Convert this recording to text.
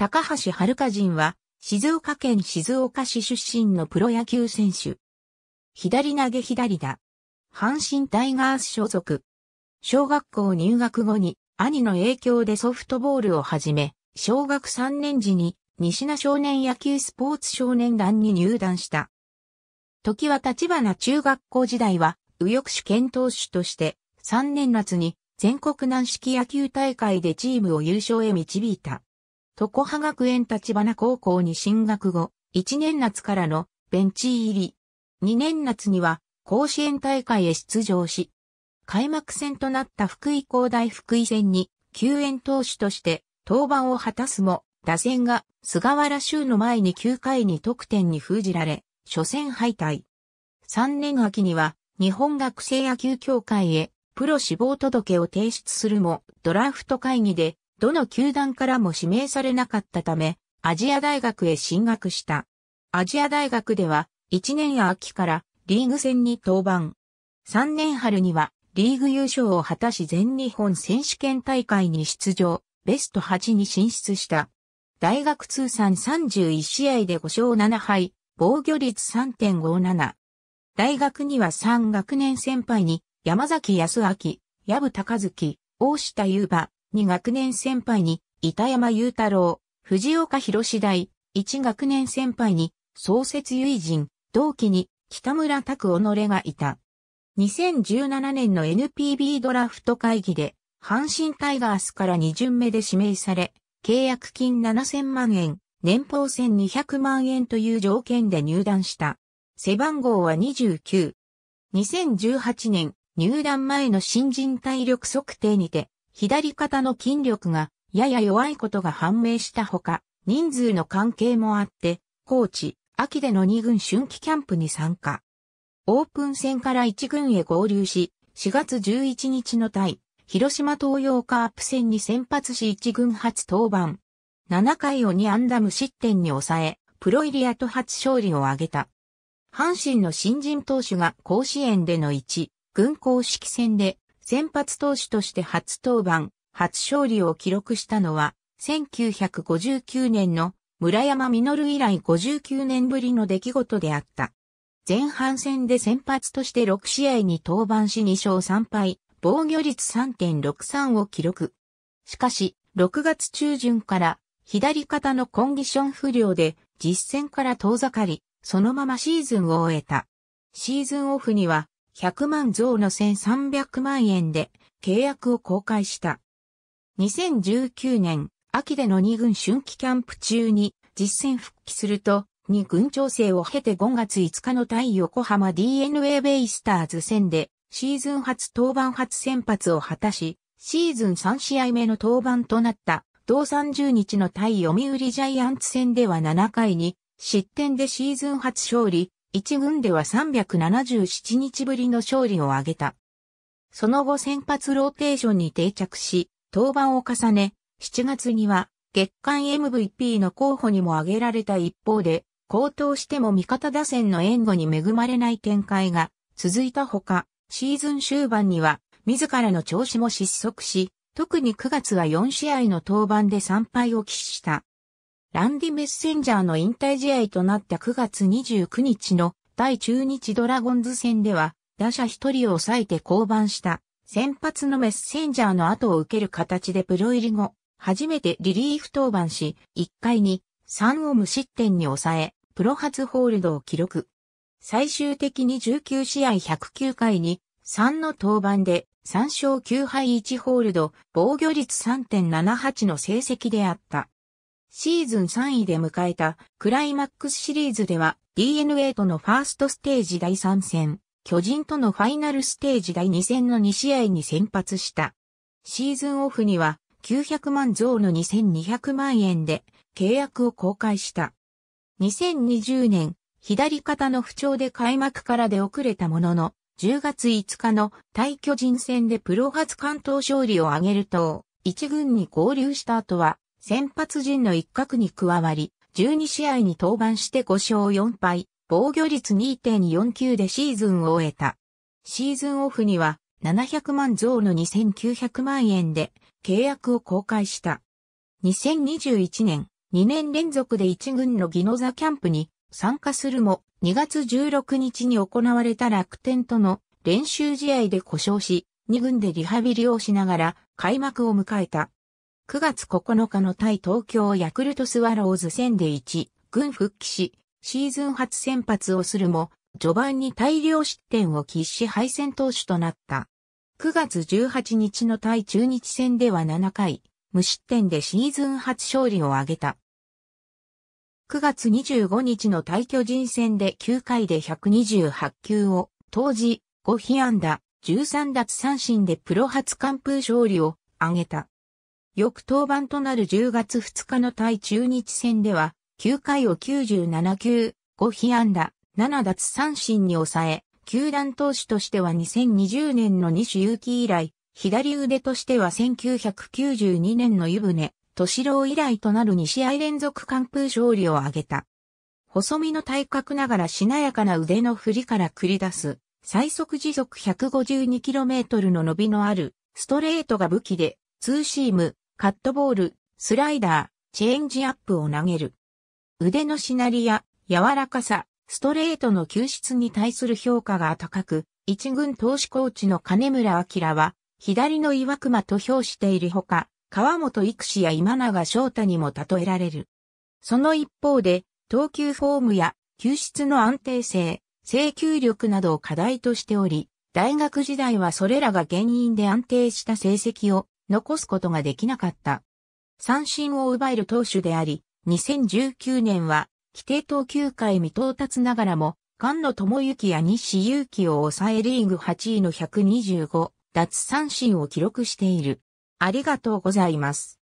高橋遥人は、静岡県静岡市出身のプロ野球選手。左投げ左打。阪神タイガース所属。小学校入学後に、兄の影響でソフトボールを始め、小学3年時に、西名少年野球スポーツ少年団に入団した。時は立花中学校時代は、右翼手検討手として、3年夏に全国軟式野球大会でチームを優勝へ導いた。常葉学園立花高校に進学後、1年夏からのベンチ入り。2年夏には甲子園大会へ出場し、開幕戦となった福井高大福井戦に救援投手として登板を果たすも、打線が菅原修の前に9回に得点に封じられ、初戦敗退。3年秋には日本学生野球協会へプロ志望届を提出するも、ドラフト会議でどの球団からも指名されなかったため、アジア大学へ進学した。アジア大学では、1年秋からリーグ戦に登板。3年春には、リーグ優勝を果たし全日本選手権大会に出場、ベスト8に進出した。大学通算31試合で5勝7敗、防御率3.57。大学には3学年先輩に、山崎康明、矢部高月、大下優馬、2学年先輩に、板山雄太郎、藤岡博士大、1学年先輩に、創設友人、同期に、北村拓己がいた。2017年の NPB ドラフト会議で、阪神タイガースから2巡目で指名され、契約金7000万円、年俸1200万円という条件で入団した。背番号は29。2018年、入団前の新人体力測定にて、左肩の筋力がやや弱いことが判明したほか、人数の関係もあって、高知、秋での2軍春季キャンプに参加。オープン戦から1軍へ合流し、4月11日の対、広島東洋カープ戦に先発し1軍初登板。7回を2安打無失点に抑え、プロイリアと初勝利を挙げた。阪神の新人投手が甲子園での1、軍公式戦で先発投手として初登板、初勝利を記録したのは、1959年の村山実以来59年ぶりの出来事であった。前半戦で先発として6試合に登板し2勝3敗、防御率3.63を記録。しかし、6月中旬から左肩のコンディション不良で実戦から遠ざかり、そのままシーズンを終えた。シーズンオフには100万増の1300万円で契約を公開した。2019年、秋での2軍春季キャンプ中に実戦復帰すると、2軍調整を経て5月5日の対横浜 DNA ベイスターズ戦で、シーズン初登板初先発を果たし、シーズン3試合目の登板となった同30日の対読売ジャイアンツ戦では7回に失点でシーズン初勝利、一軍では377日ぶりの勝利を挙げた。その後先発ローテーションに定着し、登板を重ね、7月には月間 MVP の候補にも挙げられた一方で、高騰しても味方打線の援護に恵まれない展開が続いたほか、シーズン終盤には自らの調子も失速し、特に9月は4試合の登板で3敗を喫した。ランディ・メッセンジャーの引退試合となった9月29日の対中日ドラゴンズ戦では、打者一人を抑えて降板した先発のメッセンジャーの後を受ける形でプロ入り後、初めてリリーフ登板し、1回に3を無失点に抑え、プロ初ホールドを記録。最終的に19試合109回に3の登板で3勝9敗1ホールド、防御率3.78の成績であった。シーズン3位で迎えたクライマックスシリーズでは DNA とのファーストステージ第3戦、巨人とのファイナルステージ第2戦の2試合に先発した。シーズンオフには900万増の2200万円で契約を公開した。2020年、左肩の不調で開幕から出遅れたものの、10月5日の対巨人戦でプロ初関東勝利を挙げると、一軍に合流した後は、先発陣の一角に加わり、12試合に登板して5勝4敗、防御率2.49でシーズンを終えた。シーズンオフには700万増の2900万円で契約を公開した。2021年、2年連続で1軍のギノザキャンプに参加するも、2月16日に行われた楽天との練習試合で故障し、2軍でリハビリをしながら開幕を迎えた。9月9日の対東京ヤクルトスワローズ戦で1、軍復帰し、シーズン初先発をするも、序盤に大量失点を喫し敗戦投手となった。9月18日の対中日戦では7回、無失点でシーズン初勝利を挙げた。9月25日の対巨人戦で9回で128球を当時5被安打13奪三振でプロ初完封勝利を挙げた。翌登板となる10月2日の対中日戦では、9回を97球、5被安打、7奪三振に抑え、球団投手としては2020年の西勇気以来、左腕としては1992年の湯船、敏郎以来となる2試合連続完封勝利を挙げた。細身の体格ながらしなやかな腕の振りから繰り出す、最速時速 152km の伸びのある、ストレートが武器で、ツーシーム、カットボール、スライダー、チェンジアップを投げる。腕のしなりや柔らかさ、ストレートの救出に対する評価が高く、一軍投手コーチの金村明は、左の岩熊と評しているほか、川本育士や今永翔太にも例えられる。その一方で、投球フォームや球質の安定性、制球力などを課題としており、大学時代はそれらが原因で安定した成績を残すことができなかった。三振を奪える投手であり、2019年は規定投球回未到達ながらも、菅野智之や西祐希を抑えリーグ8位の125奪三振を記録している。ありがとうございます。